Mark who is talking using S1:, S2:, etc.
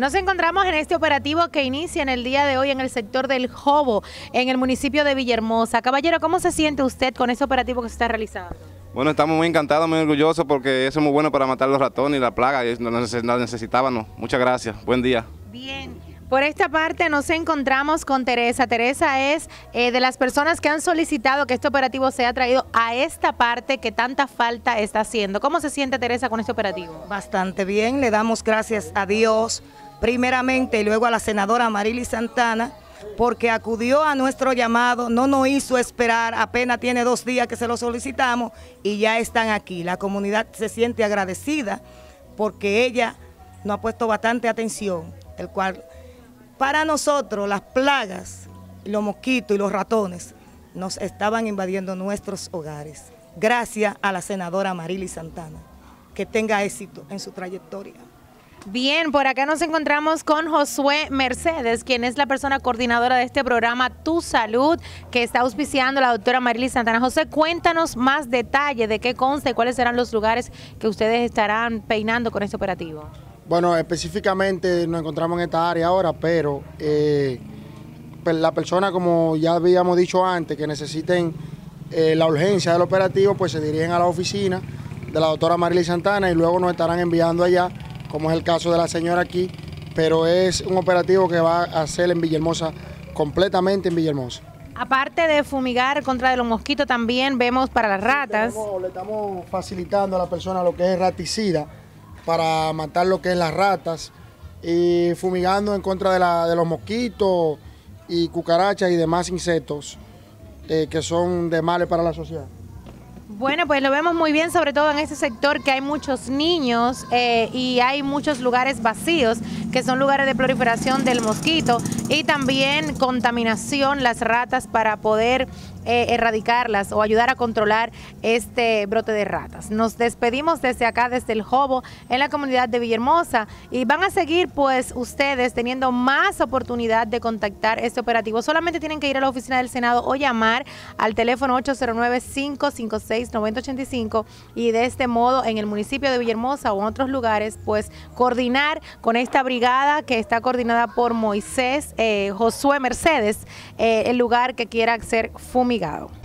S1: Nos encontramos en este operativo que inicia en el día de hoy en el sector del Jobo, en el municipio de Villahermosa. Caballero, ¿cómo se siente usted con este operativo que se está realizando?
S2: Bueno, estamos muy encantados, muy orgullosos porque eso es muy bueno para matar los ratones y la plaga, y necesitábamos. Muchas gracias, buen día. Bien.
S1: Por esta parte nos encontramos con Teresa. Teresa es eh, de las personas que han solicitado que este operativo sea traído a esta parte que tanta
S3: falta está haciendo. ¿Cómo se siente Teresa con este operativo? Bastante bien, le damos gracias a Dios primeramente y luego a la senadora Marily Santana, porque acudió a nuestro llamado, no nos hizo esperar, apenas tiene dos días que se lo solicitamos y ya están aquí. La comunidad se siente agradecida porque ella nos ha puesto bastante atención, el cual para nosotros las plagas, los mosquitos y los ratones nos estaban invadiendo nuestros hogares. Gracias a la senadora Marily Santana. Que tenga éxito en su trayectoria. Bien, por
S1: acá nos encontramos con Josué Mercedes, quien es la persona coordinadora de este programa Tu Salud, que está auspiciando la doctora Marily Santana. José, cuéntanos más detalle de qué consta y cuáles serán los lugares que ustedes estarán peinando con este operativo.
S2: Bueno, específicamente nos encontramos en esta área ahora, pero eh, la persona, como ya habíamos dicho antes, que necesiten eh, la urgencia del operativo, pues se dirigen a la oficina de la doctora Marily Santana y luego nos estarán enviando allá como es el caso de la señora aquí, pero es un operativo que va a hacer en Villahermosa, completamente en Villahermosa.
S1: Aparte de fumigar contra de los mosquitos, también vemos para las ratas.
S2: le estamos facilitando a la persona lo que es raticida para matar lo que es las ratas y fumigando en contra de, la, de los mosquitos y cucarachas y demás insectos eh, que son de males para la sociedad.
S1: Bueno, pues lo vemos muy bien, sobre todo en este sector que hay muchos niños eh, y hay muchos lugares vacíos que son lugares de proliferación del mosquito y también contaminación, las ratas para poder eh, erradicarlas o ayudar a controlar este brote de ratas. Nos despedimos desde acá, desde el Jobo, en la comunidad de Villahermosa y van a seguir pues ustedes teniendo más oportunidad de contactar este operativo. Solamente tienen que ir a la oficina del Senado o llamar al teléfono 809-556-9085 y de este modo en el municipio de Villahermosa o en otros lugares pues coordinar con esta brigada que está coordinada por Moisés eh, Josué Mercedes, eh, el lugar que quiera ser fumigado.